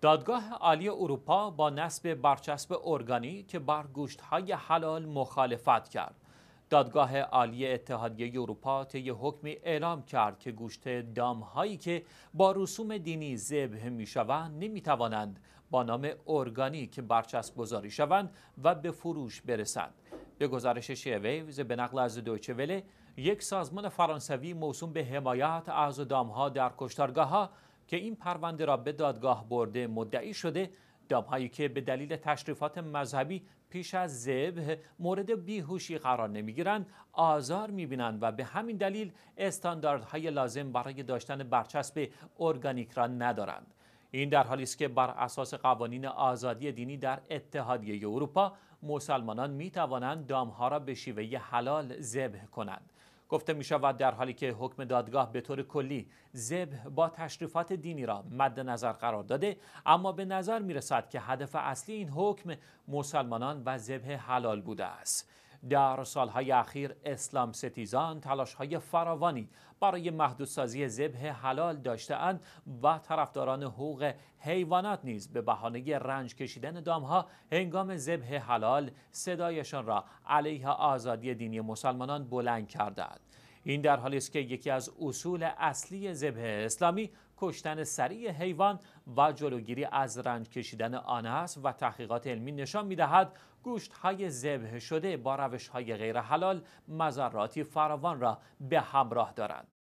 دادگاه عالی اروپا با نصب برچسب ارگانی که بر گوشت‌های حلال مخالفت کرد. دادگاه عالی اتحادیه اروپا طی حکمی اعلام کرد که گوشت دامهایی که با رسوم دینی ذبح میشوند نمیتوانند با نام ارگانی که برچسب گذاری شوند و به فروش برسند. به گزارش شیویوز به نقل از دویچه وله یک سازمان فرانسوی موسوم به حمایت از دامها در کشتارگاه که این پرونده را به دادگاه برده مدعی شده دامهایی که به دلیل تشریفات مذهبی پیش از زبه مورد بیهوشی قرار نمیگیرند آزار میبینند و به همین دلیل استانداردهای لازم برای داشتن برچسب ارگانیک را ندارند این در حالی است که بر اساس قوانین آزادی دینی در اتحادیه اروپا مسلمانان می توانند دامها را به شیوه حلال ذبح کنند گفته می شود در حالی که حکم دادگاه به طور کلی زب با تشریفات دینی را مد نظر قرار داده اما به نظر می رسد که هدف اصلی این حکم مسلمانان و زبه حلال بوده است در سالهای اخیر اسلام ستیزان تلاش های فراوانی برای محدودسازی زبه حلال داشتهاند و طرفداران حقوق حیوانات نیز به بهانه رنج کشیدن دامها هنگام زبه حلال صدایشان را علیه آزادی دینی مسلمانان بلند کردهاند این در حالی است که یکی از اصول اصلی ذبح اسلامی کشتن سریع حیوان و جلوگیری از رنج کشیدن آن است و تحقیقات علمی نشان می‌دهد گوشت های ذبح شده با روش های غیر حلال مذراتی فراوان را به همراه دارند